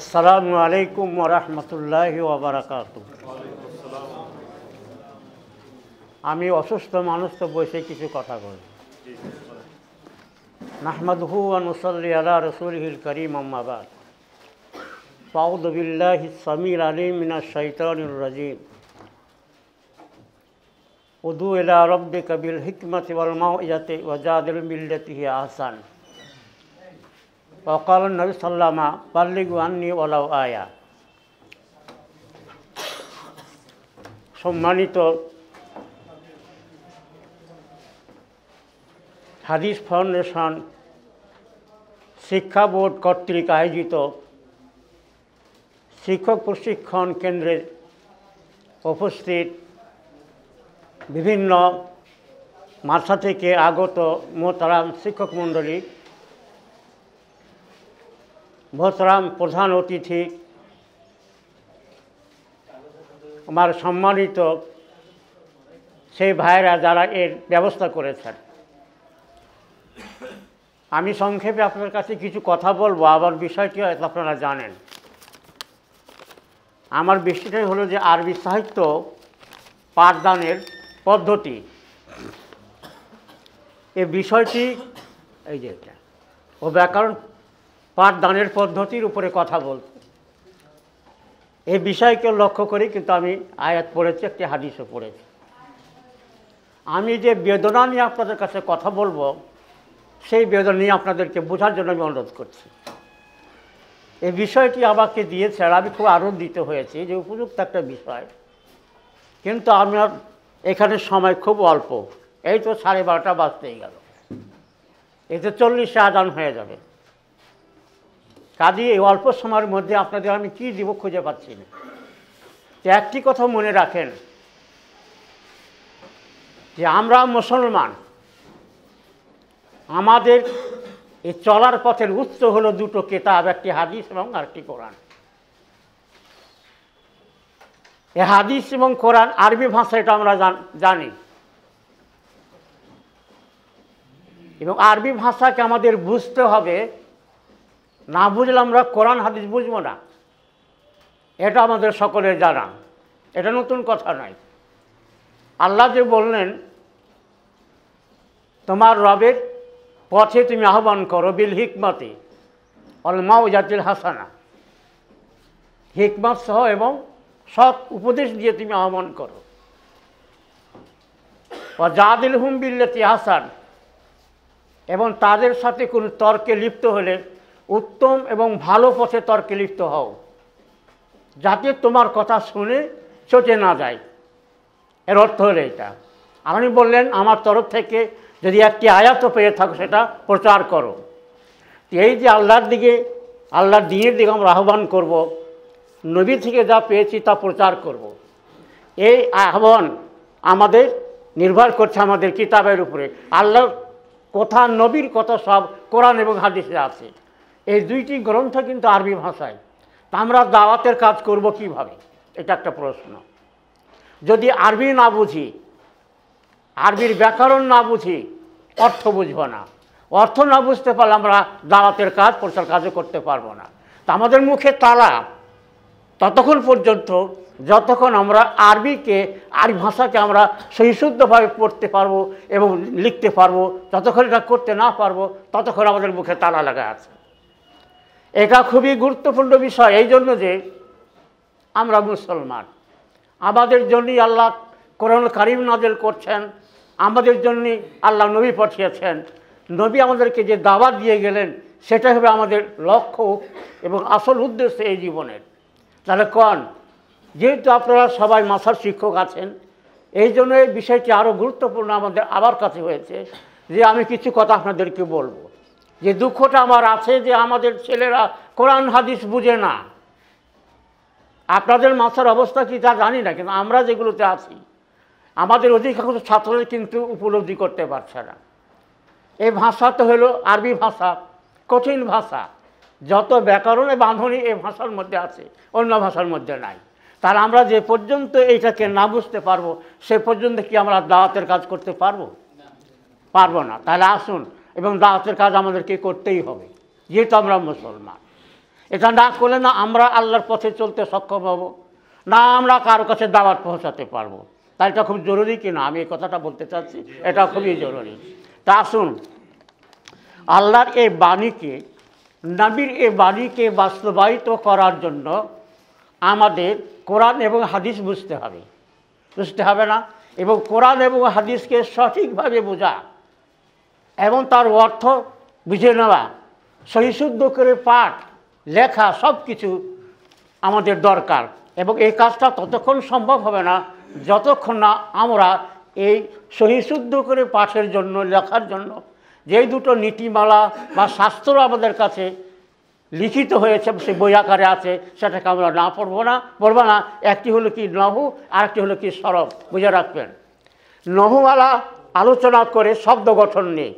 আসসালামু আলাইকুম ওরহমতুল্লাহ ওবরাকাত আমি অসুস্থ মানুষ তো বসে কিছু কথা বলি নাহমদহু আনুসল্লি আলা হিল করিম আম্মাবাদ পাউদবিল্লাহ সমীর আলী মিনা শৈতানুর রাজিম উদু এলা রব্দে কবিল হিকমত ওয়াল মাও ইয়াতে ওয়াজাদুল মিল্লতি আহসান وقال النبي صلى الله عليه وسلم بلغ عني ولو آية সম্মানিত হাদিস ফাউন্ডেশন শিক্ষা বোর্ড কর্তৃক আয়োজিত শিক্ষক প্রশিক্ষণ কেন্দ্রে উপস্থিত বিভিন্ন মাথা থেকে আগত মোতারাম শিক্ষক মণ্ডলী মহতরাম প্রধান অতিথি আমার সম্মানিত সেই ভাইরা যারা এর ব্যবস্থা করেছেন আমি সংক্ষেপে আপনার কাছে কিছু কথা বলবো আবার বিষয়টি হয়তো আপনারা জানেন আমার বিষয়টাই হলো যে আরবি সাহিত্য পাঠদানের পদ্ধতি এ বিষয়টি এই যে ও ব্যাকরণ পাঠদানের পদ্ধতির উপরে কথা বলতে এই বিষয়কে লক্ষ্য করি কিন্তু আমি আয়াত পড়েছি একটি হাদিসও পড়েছি আমি যে বেদনা নিয়ে আপনাদের কাছে কথা বলবো সেই বেদনা নিয়ে আপনাদেরকে বোঝার জন্য আমি অনুরোধ করছি এই বিষয়টি আমাকে দিয়েছে আর আমি খুব আনন্দিত হয়েছি যে উপযুক্ত একটা বিষয় কিন্তু আমার এখানে সময় খুব অল্প এই তো সাড়ে বারোটা বাজতেই গেল এতে চল্লিশে আদান হয়ে যাবে কাজে এই অল্প সময়ের মধ্যে আপনাদের আমি কি দিব খুঁজে পাচ্ছি না একটি কথা মনে রাখেন যে আমরা মুসলমান আমাদের এই চলার পথের উৎস হলো দুটো কেতাব একটি হাদিস এবং আরেকটি কোরআন এ হাদিস এবং কোরআন আরবি ভাষা এটা আমরা জানি এবং আরবি ভাষাকে আমাদের বুঝতে হবে না বুঝলে আমরা কোরআন হাদিস বুঝবো না এটা আমাদের সকলের জানা এটা নতুন কথা নয় আল্লাহ যে বললেন তোমার রবের পথে তুমি আহ্বান করো বিল হিকমতে অলমাও জাতির হাসানা হিকমত সহ এবং সৎ উপদেশ দিয়ে তুমি আহ্বান করো জাদিল হুম বিল্লাতি হাসান এবং তাদের সাথে কোনো তর্কে লিপ্ত হলে উত্তম এবং ভালো পথে তর্কে লিপ্ত হও যাতে তোমার কথা শুনে চটে না যায় এর অর্থ হলো এটা আপনি বললেন আমার তরফ থেকে যদি একটি আয়াত পেয়ে থাকো সেটা প্রচার করো এই যে আল্লাহর দিকে আল্লাহর দিনের দিকে আমরা আহ্বান করব নবী থেকে যা পেয়েছি তা প্রচার করব। এই আহ্বান আমাদের নির্ভর করছে আমাদের কিতাবের উপরে আল্লাহর কথা নবীর কথা সব কোরআন এবং হাদিসে আছে এই দুইটি গ্রন্থ কিন্তু আরবি ভাষায় তা আমরা দাওয়াতের কাজ করব কিভাবে এটা একটা প্রশ্ন যদি আরবি না বুঝি আরবির ব্যাকরণ না বুঝি অর্থ বুঝব না অর্থ না বুঝতে পারলে আমরা দাওয়াতের কাজ প্রচার কাজও করতে পারবো না তা আমাদের মুখে তালা ততক্ষণ পর্যন্ত যতক্ষণ আমরা আরবিকে আরবি ভাষাকে আমরা সহিশুদ্ধভাবে পড়তে পারবো এবং লিখতে পারবো যতক্ষণ এটা করতে না পারবো ততক্ষণ আমাদের মুখে তালা লাগা আছে এটা খুবই গুরুত্বপূর্ণ বিষয় এই জন্য যে আমরা মুসলমান আমাদের জন্যই আল্লাহ কোরআন কারিম নাজেল করছেন আমাদের জন্যই আল্লাহ নবী পাঠিয়েছেন নবী আমাদেরকে যে দাওয়াত দিয়ে গেলেন সেটা হবে আমাদের লক্ষ্য এবং আসল উদ্দেশ্য এই জীবনের তাহলে কন যেহেতু আপনারা সবাই মাসার শিক্ষক আছেন এই জন্য এই বিষয়টি আরও গুরুত্বপূর্ণ আমাদের আবার কাছে হয়েছে যে আমি কিছু কথা আপনাদেরকে বলবো যে দুঃখটা আমার আছে যে আমাদের ছেলেরা কোরআন হাদিস বুঝে না আপনাদের মাথার অবস্থা কি তা জানি না কিন্তু আমরা যেগুলোতে আছি আমাদের অধিকাংশ ছাত্রদের কিন্তু উপলব্ধি করতে পারছে না এই ভাষা তো হলো আরবি ভাষা কঠিন ভাষা যত ব্যাকরণে বাঁধনি এই ভাষার মধ্যে আছে অন্য ভাষার মধ্যে নাই তার আমরা যে পর্যন্ত এইটাকে না বুঝতে পারবো সে পর্যন্ত কি আমরা দাওয়াতের কাজ করতে পারবো পারবো না তাহলে আসুন এবং দাওয়াতের কাজ আমাদেরকে করতেই হবে যেহেতু আমরা মুসলমান এটা না করলে না আমরা আল্লাহর পথে চলতে সক্ষম হব না আমরা কারো কাছে দাওয়াত পৌঁছাতে পারবো তাই এটা খুব জরুরি কিনা আমি এই কথাটা বলতে চাচ্ছি এটা খুবই জরুরি তা আসুন আল্লাহর এই বাণীকে নাবির এই বাণীকে বাস্তবায়িত করার জন্য আমাদের কোরআন এবং হাদিস বুঝতে হবে বুঝতে হবে না এবং কোরআন এবং হাদিসকে সঠিকভাবে বোঝা এবং তার অর্থ বুঝে নেওয়া সহিশুদ্ধ করে পাঠ লেখা সব কিছু আমাদের দরকার এবং এই কাজটা ততক্ষণ সম্ভব হবে না যতক্ষণ না আমরা এই সহিশুদ্ধ করে পাঠের জন্য লেখার জন্য যেই দুটো নীতিমালা বা শাস্ত্র আমাদের কাছে লিখিত হয়েছে সে বই আকারে আছে সেটাকে আমরা না পড়বো না পড়বো না একটি হলো কি নহু আরেকটি হলো কি সরব বুঝে রাখবেন নহুওয়ালা আলোচনা করে শব্দ গঠন নেই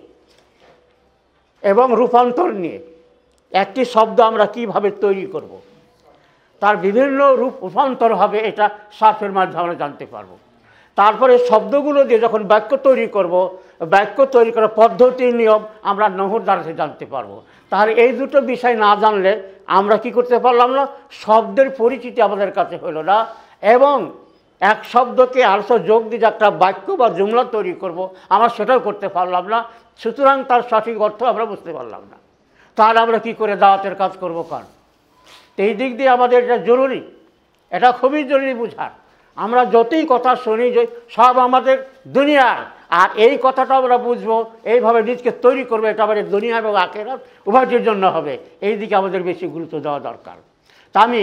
এবং রূপান্তর নিয়ে একটি শব্দ আমরা কিভাবে তৈরি করব। তার বিভিন্ন রূপ রূপান্তর হবে এটা সার্ফের মাধ্যমে আমরা জানতে পারবো তারপরে শব্দগুলো দিয়ে যখন বাক্য তৈরি করব বাক্য তৈরি করার পদ্ধতির নিয়ম আমরা নহর দ্বারা জানতে পারবো তাহলে এই দুটো বিষয় না জানলে আমরা কি করতে পারলাম না শব্দের পরিচিতি আমাদের কাছে হলো না এবং এক শব্দকে আরশো যোগ দিয়ে একটা বাক্য বা জুমলা তৈরি করব আমরা সেটাও করতে পারলাম না সুতরাং তার সঠিক অর্থ আমরা বুঝতে পারলাম না তাহলে আমরা কি করে দাওয়াতের কাজ করব কারণ এই দিক দিয়ে আমাদের এটা জরুরি এটা খুবই জরুরি বুঝার আমরা যতই কথা শুনি সব আমাদের দুনিয়ার আর এই কথাটা আমরা বুঝবো এইভাবে নিজকে তৈরি করবো এটা আমাদের দুনিয়া এবং আখেরাত উভয়টির জন্য হবে এই দিকে আমাদের বেশি গুরুত্ব দেওয়া দরকার তা আমি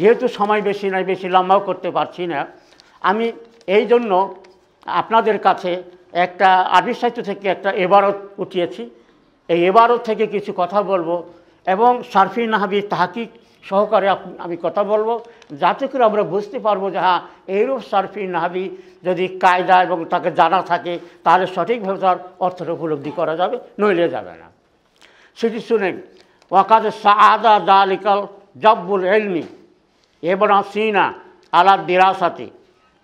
যেহেতু সময় বেশি নয় বেশি লম্বাও করতে পারছি না আমি এই জন্য আপনাদের কাছে একটা আরবি সাহিত্য থেকে একটা এবারত উঠিয়েছি এই এবারত থেকে কিছু কথা বলবো এবং সারফি নাহাবি তাহাকিক সহকারে আমি কথা বলবো যাতে করে আমরা বুঝতে পারবো যে হ্যাঁ এইরূপ সারফি নাহাবি যদি কায়দা এবং তাকে জানা থাকে তাহলে সঠিকভাবে তার অর্থটা উপলব্ধি করা যাবে নইলে যাবে না সেটি শুনেন ওয়াকাদ সাদা দালিকাল জব্বুল এলমি এবং সিনা আলা দিরাসাতে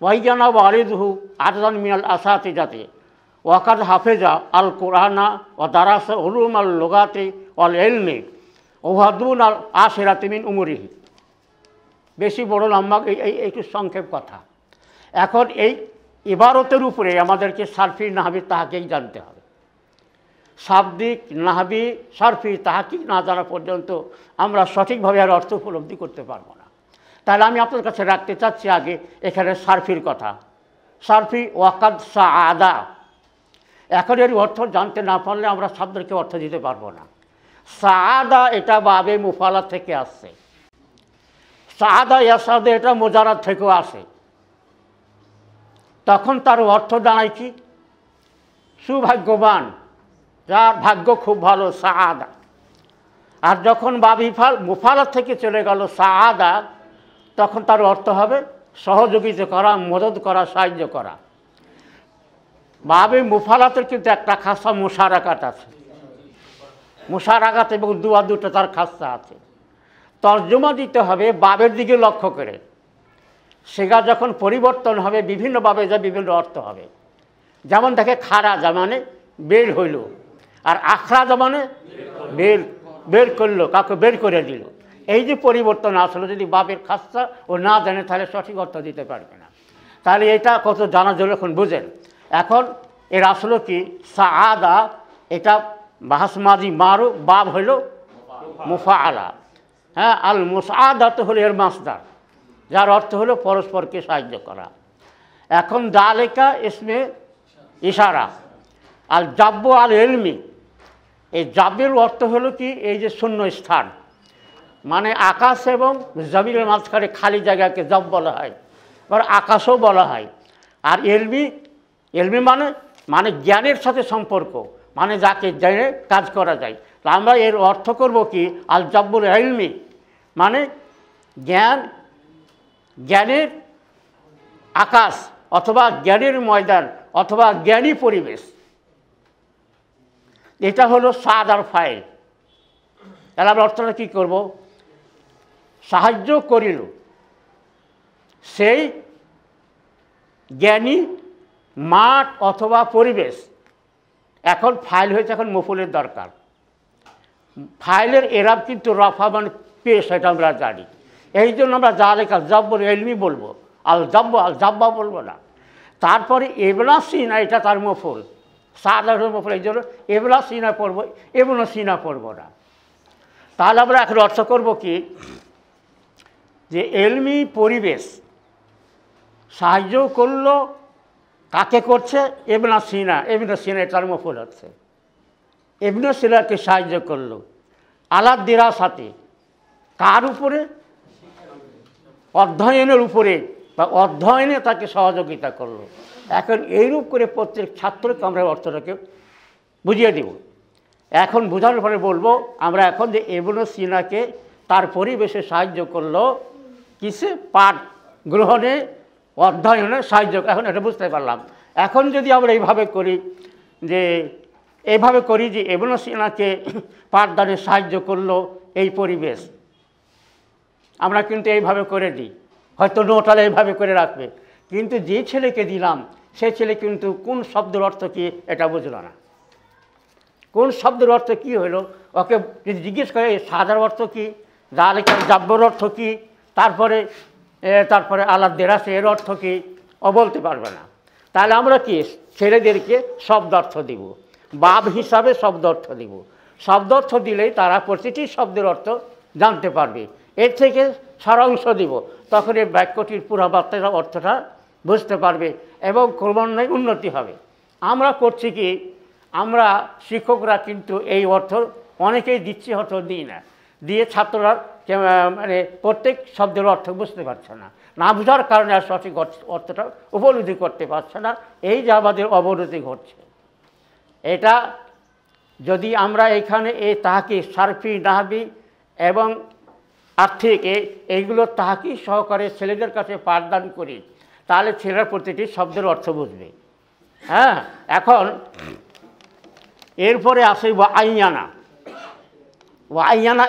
ওয়াইজানা আলিদহু আদান মিয়াল আসাতে যাতে ওয়াকাদ হাফেজা আল কোরআনা ও দারাস হলুম আল লোগাতে অল এলমে ওহাদুন আল আশেরা তিমিন উমরিহি বেশি বড় লম্বা এই একটু সংক্ষেপ কথা এখন এই ইবারতের উপরে আমাদেরকে সার্ফি নাহাবি তাহাকেই জানতে হবে শাব্দিক নাহাবি সার্ফি তাহাকেই না জানা পর্যন্ত আমরা সঠিকভাবে আর অর্থ উপলব্ধি করতে পারবো না তাহলে আমি আপনার কাছে রাখতে চাচ্ছি আগে এখানে সার্ফির কথা সার্ফি ওয়াকাদ সা আদা এখন এর অর্থ জানতে না পারলে আমরা শব্দকে অর্থ দিতে পারবো না সাদা এটা বাবে মুফালা থেকে আসছে সাদা ইয়াসাদে এটা মোজারাত থেকেও আসে তখন তার অর্থ দাঁড়ায় কি সুভাগ্যবান যার ভাগ্য খুব ভালো সাদা আর যখন বাবিফাল মুফালার থেকে চলে গেল সাদা তখন তার অর্থ হবে সহযোগিতা করা মদত করা সাহায্য করা বাবে মুফালাতের কিন্তু একটা খাসা আঘাত আছে আঘাত এবং দুয়া দুটো তার খাসা আছে তর্জমা দিতে হবে বাবের দিকে লক্ষ্য করে সেগা যখন পরিবর্তন হবে বিভিন্নভাবে যা বিভিন্ন অর্থ হবে যেমন দেখে খারা জামানে বের হইল আর আখড়া জামানে বের বের করলো কাকে বের করে দিল এই যে পরিবর্তন আসলো যদি বাপের খাস্তা ও না জানে তাহলে সঠিক অর্থ দিতে পারবে না তাহলে এটা কত জানা জন্য এখন বুঝেন এখন এর আসলো কি সাদা এটা ভাসমাজি মারু বাব হইল মুফা আলা হ্যাঁ আল তো হলো এর মাসদার যার অর্থ হলো পরস্পরকে সাহায্য করা এখন দালেকা ইসমে ইশারা আল জাব্য আল এলমি এই জাবের অর্থ হলো কি এই যে শূন্য স্থান মানে আকাশ এবং জমিনের মাঝখানে খালি জায়গাকে জব বলা হয় এবার আকাশও বলা হয় আর এলমি এলমি মানে মানে জ্ঞানের সাথে সম্পর্ক মানে যাকে জেনে কাজ করা যায় তা আমরা এর অর্থ করব কি আল জব্বুল এলমি মানে জ্ঞান জ্ঞানের আকাশ অথবা জ্ঞানের ময়দান অথবা জ্ঞানী পরিবেশ এটা হলো সাদ আর ফাইল তাহলে আমরা অর্থটা কী করবো সাহায্য করিল সেই জ্ঞানী মাঠ অথবা পরিবেশ এখন ফাইল হয়েছে এখন মফুলের দরকার ফাইলের এরাব কিন্তু রফা মানে পেশ এটা আমরা জানি এই জন্য আমরা জালেক আল জব্ব এলমি বলবো আল জব্ব আল জব্বা বলবো না তারপরে এবলা সিনা এটা তার মফুল সাদার মফুল এই জন্য এবলা সিনা পড়বো এবলো সিনা পড়বো না তাহলে আমরা এখন অর্থ করব কি যে এলমি পরিবেশ সাহায্য করলো কাকে করছে এবনা সিনা এবনা সিনা কর্মফল হচ্ছে এবনা সিনাকে সাহায্য করলো আলাদিরা সাথে কার উপরে অধ্যয়নের উপরে বা অধ্যয়নে তাকে সহযোগিতা করলো এখন এইরূপ করে প্রত্যেক ছাত্রকে আমরা অর্থটাকে বুঝিয়ে দেব এখন বোঝানোর পরে বলবো আমরা এখন যে এবন সিনাকে তার পরিবেশে সাহায্য করলো কিসে পাঠ গ্রহণে অধ্যয়নে সাহায্য এখন এটা বুঝতে পারলাম এখন যদি আমরা এইভাবে করি যে এইভাবে করি যে এবনো সিনাকে পাঠদানে সাহায্য করলো এই পরিবেশ আমরা কিন্তু এইভাবে করে দিই হয়তো নোটালে এইভাবে করে রাখবে কিন্তু যে ছেলেকে দিলাম সে ছেলে কিন্তু কোন শব্দের অর্থ কী এটা বুঝলো না কোন শব্দের অর্থ কি হলো ওকে যদি জিজ্ঞেস করে সাদার অর্থ কী জালেকার জাব্যর অর্থ কী তারপরে তারপরে আলাদ আছে এর অর্থ কি ও বলতে পারবে না তাহলে আমরা কি ছেলেদেরকে শব্দ অর্থ দিব বাব হিসাবে শব্দ অর্থ দিব অর্থ দিলেই তারা প্রতিটি শব্দের অর্থ জানতে পারবে এর থেকে সারাংশ দিব তখন এই বাক্যটির পুরাবার্তার অর্থটা বুঝতে পারবে এবং ক্রমান্বয়ে উন্নতি হবে আমরা করছি কি আমরা শিক্ষকরা কিন্তু এই অর্থ অনেকেই দিচ্ছি হয়তো দিই না দিয়ে ছাত্ররা মানে প্রত্যেক শব্দের অর্থ বুঝতে পারছে না না বোঝার কারণে আর সঠিক অর্থটা উপলব্ধি করতে পারছে না এই যে আমাদের অবনতি ঘটছে এটা যদি আমরা এখানে এই তাহাকি সার্ফি নাহাবি এবং আর্থিক এইগুলো তাহাকি সহকারে ছেলেদের কাছে পাঠদান করি তাহলে ছেলেরা প্রতিটি শব্দের অর্থ বুঝবে হ্যাঁ এখন এরপরে আসে আইয়ানা ও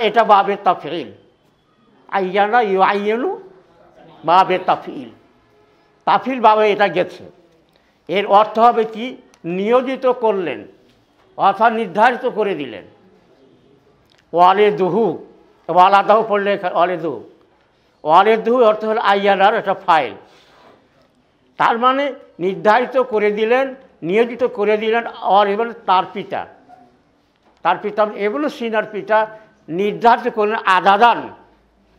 এটা বাবে তাফিল আইয়ানা ইউ আইয়ানু বাবে তাফিল তাফিল বাবে এটা গেছে এর অর্থ হবে কি নিয়োজিত করলেন অর্থাৎ নির্ধারিত করে দিলেন ওয়ালে দুহু ওয়ালা দাহু পড়লে ওয়ালে দুহু ওয়ালে দুহু অর্থ হল আইয়ানার একটা ফাইল তার মানে নির্ধারিত করে দিলেন নিয়োজিত করে দিলেন অর তার পিতা তার পিতা সিনার পিতা নির্ধারিত করলেন আদাদান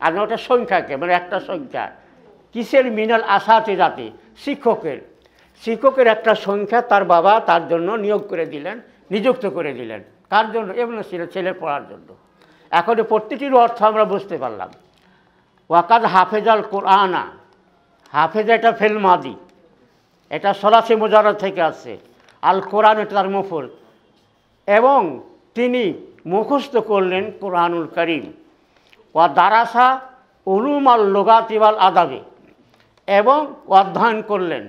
আদান ওটা সংখ্যাকে মানে একটা সংখ্যা কিসের মিনাল আশাতে জাতি শিক্ষকের শিক্ষকের একটা সংখ্যা তার বাবা তার জন্য নিয়োগ করে দিলেন নিযুক্ত করে দিলেন কার জন্য এভলিউশনের ছেলে পড়ার জন্য এখন প্রত্যেকটির অর্থ আমরা বুঝতে পারলাম ওয়াকাদ হাফেজাল কোরআনা হাফেজা এটা ফেলমাদি এটা সরাসি মোজারা থেকে আসছে আল কোরআন এটা তার মফুল এবং তিনি মুখস্থ করলেন কোরআনুল করিম ওয়া দারাসা উলুমাল লোগাতিবাল আদাবে এবং অধ্যয়ন করলেন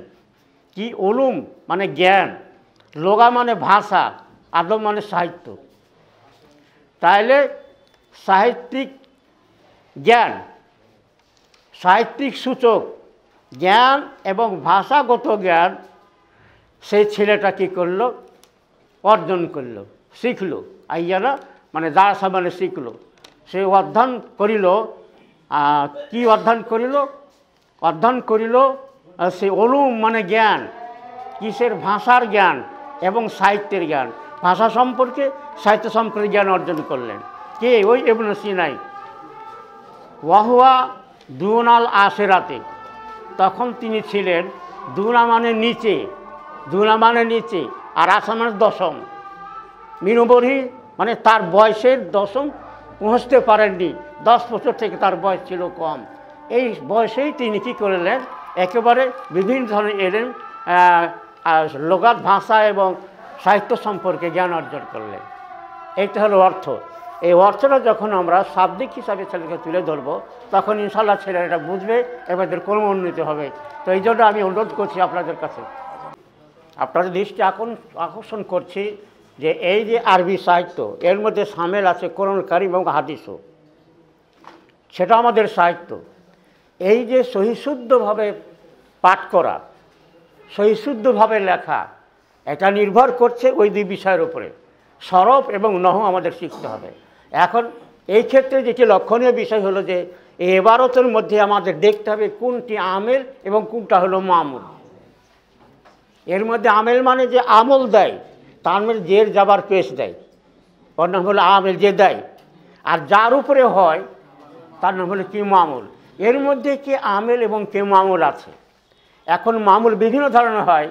কি অলুম মানে জ্ঞান লোগা মানে ভাষা আদব মানে সাহিত্য তাইলে সাহিত্যিক জ্ঞান সাহিত্যিক সূচক জ্ঞান এবং ভাষাগত জ্ঞান সেই ছেলেটা কী করল অর্জন করলো শিখল আইয়ারা মানে যা সামানে শিখল সে অধ্যয়ন করিল কি অধ্যয়ন করিল অধ্যয়ন করিল সে অলুম মানে জ্ঞান কিসের ভাষার জ্ঞান এবং সাহিত্যের জ্ঞান ভাষা সম্পর্কে সাহিত্য সম্পর্কে জ্ঞান অর্জন করলেন কে ওই এবন সিনাই ওয়াহুয়া দুনাল আশেরাতে তখন তিনি ছিলেন দুনা মানে নিচে দুনা মানে নিচে আর আসা মানে দশম মিনবরী মানে তার বয়সের দশম পৌঁছতে পারেননি দশ বছর থেকে তার বয়স ছিল কম এই বয়সেই তিনি কী করলেন একেবারে বিভিন্ন ধরনের এলেন লোকাত ভাষা এবং সাহিত্য সম্পর্কে জ্ঞান অর্জন করলেন এইটা হলো অর্থ এই অর্থটা যখন আমরা শাব্দিক হিসাবে ছেলেকে তুলে ধরবো তখন ইনশাল্লাহ ছেলেরা এটা বুঝবে এবারদের কর্ম উন্নতি হবে তো এই জন্য আমি অনুরোধ করছি আপনাদের কাছে আপনাদের দৃষ্টি আকর্ষণ করছি যে এই যে আরবি সাহিত্য এর মধ্যে সামেল আছে কোরআন কারিম এবং হাদিসও সেটা আমাদের সাহিত্য এই যে সহিশুদ্ধভাবে পাঠ করা সহিশুদ্ধভাবে লেখা এটা নির্ভর করছে ওই দুই বিষয়ের উপরে সরব এবং নহ আমাদের শিখতে হবে এখন এই ক্ষেত্রে যেটি লক্ষণীয় বিষয় হলো যে এবারতের মধ্যে আমাদের দেখতে হবে কোনটি আমেল এবং কোনটা হলো মামুল এর মধ্যে আমেল মানে যে আমল দেয় মধ্যে জের যাবার পেশ দেয় ওর নাম হলো আমেল যে দেয় আর যার উপরে হয় তার নাম হলো কি মামুল এর মধ্যে কি আমেল এবং কে মামুল আছে এখন মামুল বিভিন্ন ধরনের হয়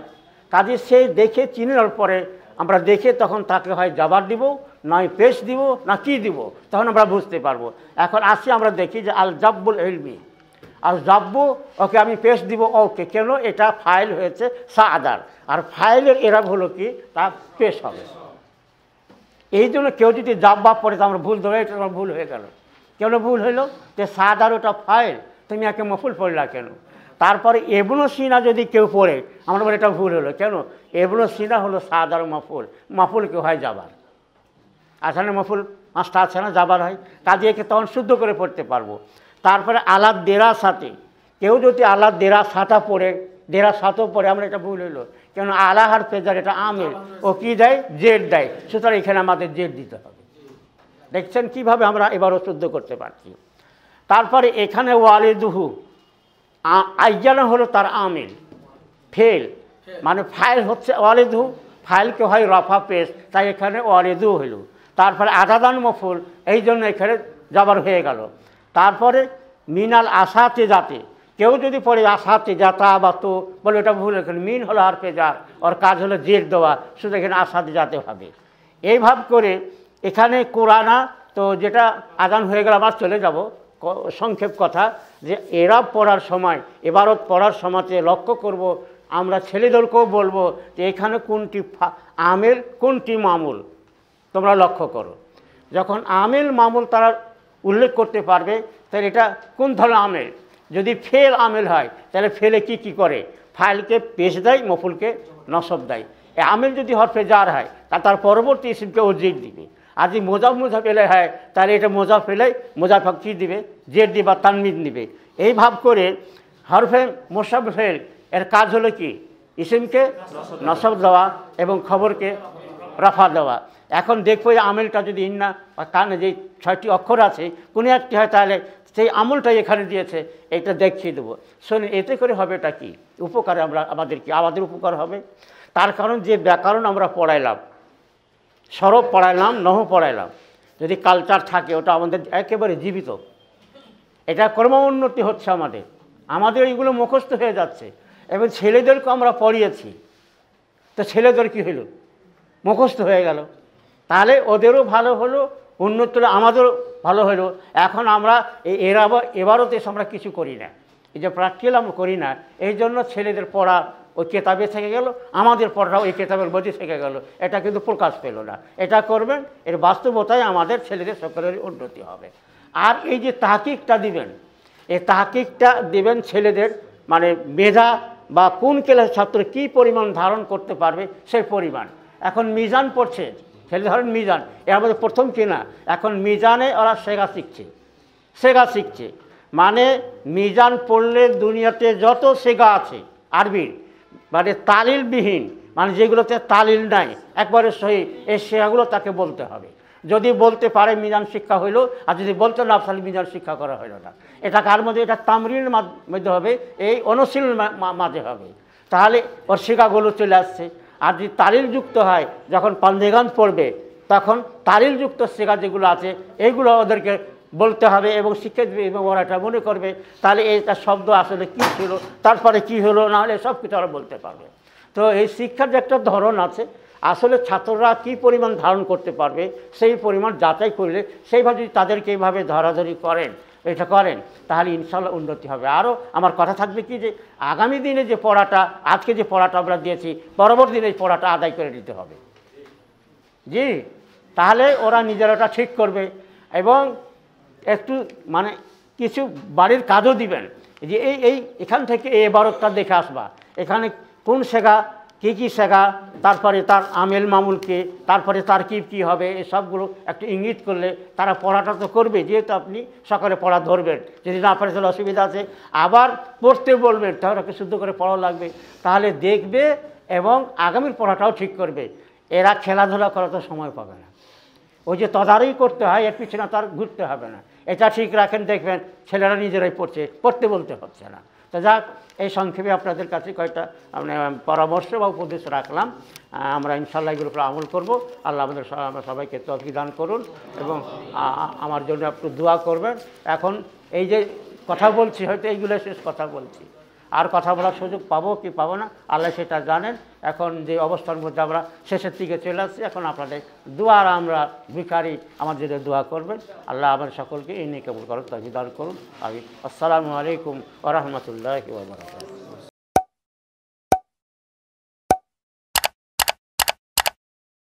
কাজে সে দেখে চিনার পরে আমরা দেখে তখন তাকে হয় জবাব দিব নয় পেশ দিব না কি দিব তখন আমরা বুঝতে পারবো এখন আসি আমরা দেখি যে আল জব্বুল এলমি আর জাব্য ওকে আমি পেশ দিব ওকে কেন এটা ফাইল হয়েছে সাদার আর ফাইলের এরাব হলো কি তা পেশ হবে এই জন্য কেউ যদি জাব্বা পড়ে তো আমার মানে ভুল ধরে এটা তোমার ভুল হয়ে গেল কেন ভুল হইলো যে সাদার ওটা ফাইল তুমি একে মফুল পড়লা কেন তারপরে এবনো সিনা যদি কেউ পড়ে আমরা বলে মানে এটা ভুল হলো কেন এবনো সিনা হলো সাদার মফুল মফুল কেউ হয় যাবার আসলে আচ্ছা, মফুল পাঁচটা আছে না যাবার হয় কাজে একে তখন শুদ্ধ করে পড়তে পারবো তারপরে আলাদ দেরা সাথে কেউ যদি আলাদ দেরা সাঁতা পড়ে দেরা সাতও পড়ে আমরা এটা ভুল হইল কেন আলাহার পেজার এটা আমের ও কি দেয় জেড দেয় সুতরাং এখানে আমাদের জেড দিতে হবে দেখছেন কিভাবে আমরা এবারও শুদ্ধ করতে পারছি তারপরে এখানে ওয়ালিদুহু আইজানো হলো তার আমিল ফেল মানে ফাইল হচ্ছে ওয়ালিদু ফাইলকে হয় রফা পেস তাই এখানে ওয়ালিদু হইল তারপরে আদাদান মফুল এই জন্য এখানে যাবার হয়ে গেল তারপরে মিনাল আশাতে যাতে কেউ যদি পড়ে আশাতে যাতা বা তো বলে ওটা ভুল এখানে মিন হলো আর পেজার ওর কাজ হলো জের দেওয়া শুধু এখানে আশাতে যাতে হবে এইভাব করে এখানে কোরআনা তো যেটা আদান হয়ে গেল আবার চলে যাব সংক্ষেপ কথা যে এরা পড়ার সময় এবারত পড়ার সময়তে লক্ষ্য করব আমরা ছেলেদেরকেও বলবো যে এখানে কোনটি আমের কোনটি মামুল তোমরা লক্ষ্য করো যখন আমেল মামুল তারা উল্লেখ করতে পারবে তাহলে এটা কোন ধরনের আমেল যদি ফেল আমেল হয় তাহলে ফেলে কি কি করে ফাইলকে পেশ দেয় মফুলকে নসব দেয় এ আমেল যদি হরফে জার হয় তা তার পরবর্তী ইসিমকে ও জেট দিবে আর যদি মোজাফ মোজা ফেলে হয় তাহলে এটা মোজা ফেলে মোজাফ কী দিবে জেট দিবে বা তানমিদ দিবে এই ভাব করে হরফে মোসাফ ফেল এর কাজ হলো কি ইসিমকে নসব দেওয়া এবং খবরকে রাফা দেওয়া এখন দেখবো যে আমেলটা যদি ইন্না কানে যে ছয়টি অক্ষর আছে কোনো একটি হয় তাহলে সেই আমলটাই এখানে দিয়েছে এটা দেখিয়ে দেবো শোনেন এতে করে হবে এটা কি উপকারে আমরা আমাদের কি আমাদের উপকার হবে তার কারণ যে ব্যাকরণ আমরা পড়াইলাম সরব পড়াইলাম নহ পড়াইলাম যদি কালচার থাকে ওটা আমাদের একেবারে জীবিত এটা কর্ম উন্নতি হচ্ছে আমাদের আমাদের এইগুলো মুখস্থ হয়ে যাচ্ছে এবং ছেলেদেরকে আমরা পড়িয়েছি তো ছেলেদের কী হইল মুখস্থ হয়ে গেল তাহলে ওদেরও ভালো হলো উন্নত হলো আমাদেরও ভালো হলো এখন আমরা এরা এবারও দেশ আমরা কিছু করি না এই যে প্র্যাকটিক্যাল আমরা করি না এই জন্য ছেলেদের পড়া ওই কেতাবে থেকে গেল আমাদের পড়াটা ওই কেতাবের মধ্যে থেকে গেল এটা কিন্তু প্রকাশ পেল না এটা করবেন এর বাস্তবতায় আমাদের ছেলেদের সকলের উন্নতি হবে আর এই যে তাহকিকটা দিবেন এই তাহকিকটা দিবেন ছেলেদের মানে মেধা বা কোন ক্লাসের ছাত্র কি পরিমাণ ধারণ করতে পারবে সেই পরিমাণ এখন মিজান পড়ছে সেটা ধরেন মিজান এ আমাদের প্রথম চেনা এখন মিজানে ওরা শেখা শিখছে শেখা শিখছে মানে মিজান পড়লে দুনিয়াতে যত শেখা আছে আরবির মানে তালিলবিহীন মানে যেগুলোতে তালিল নাই একবারে সহি এই শেখাগুলো তাকে বলতে হবে যদি বলতে পারে মিজান শিক্ষা হইলো আর যদি বলতে না তাহলে মিজান শিক্ষা করা হইলো না এটা কার মধ্যে এটা তামরিনের মধ্যে হবে এই অনুশীলন মাঝে হবে তাহলে ওর শিক্ষাগুলো চলে আসছে আর যদি তালিল যুক্ত হয় যখন পান্ধেগঞ্জ পড়বে তখন তারিল যুক্ত শেখা যেগুলো আছে এইগুলো ওদেরকে বলতে হবে এবং শিক্ষা দেবে এবং ওরা এটা মনে করবে তাহলে এই তার শব্দ আসলে কী ছিল তারপরে কি হলো না হলে সব কিছু ওরা বলতে পারবে তো এই শিক্ষার যে একটা ধরন আছে আসলে ছাত্ররা কি পরিমাণ ধারণ করতে পারবে সেই পরিমাণ যাচাই করলে সেইভাবে যদি তাদেরকে এইভাবে ধরাধরি করেন এটা করেন তাহলে ইনশাল্লাহ উন্নতি হবে আরও আমার কথা থাকবে কি যে আগামী দিনে যে পড়াটা আজকে যে পড়াটা আমরা দিয়েছি পরবর্তী দিনে এই পড়াটা আদায় করে দিতে হবে জি তাহলে ওরা নিজেরাটা ঠিক করবে এবং একটু মানে কিছু বাড়ির কাজও দিবেন যে এই এই এখান থেকে এই এবারতটা দেখে আসবা এখানে কোন শেখা কী কী শেখা তারপরে তার আমেল মামুলকে তারপরে তার কী কী হবে এসবগুলো একটু ইঙ্গিত করলে তারা পড়াটা তো করবে যেহেতু আপনি সকালে পড়া ধরবেন যদি না পারে তাহলে অসুবিধা আছে আবার পড়তে বলবেন তাহলে ওকে শুদ্ধ করে পড়া লাগবে তাহলে দেখবে এবং আগামীর পড়াটাও ঠিক করবে এরা খেলাধুলা করা তো সময় পাবে না ওই যে তদারই করতে হয় এর পিছনে তার ঘুরতে হবে না এটা ঠিক রাখেন দেখবেন ছেলেরা নিজেরাই পড়ছে পড়তে বলতে হচ্ছে না তো যাক এই সংক্ষেপে আপনাদের কাছে কয়েকটা মানে পরামর্শ বা উপদেশ রাখলাম আমরা ইনশাল্লাহ এগুলো আমল করব আল্লাহ আমাদের সবাইকে তফি দান করুন এবং আমার জন্য একটু দোয়া করবেন এখন এই যে কথা বলছি হয়তো এইগুলো শেষ কথা বলছি আর কথা বলার সুযোগ পাবো কি পাবো না আল্লাহ সেটা জানেন এখন যে অবস্থার মধ্যে আমরা শেষের দিকে চলে আসছি এখন আপনাদের দুয়ার আমরা ভিকারি আমার জন্য দোয়া করবেন আল্লাহ আমার সকলকে এই নিয়ে কেবল করুন তাকে দান করুন আমি আসসালামু আলাইকুম ওরহমতুল্লাহ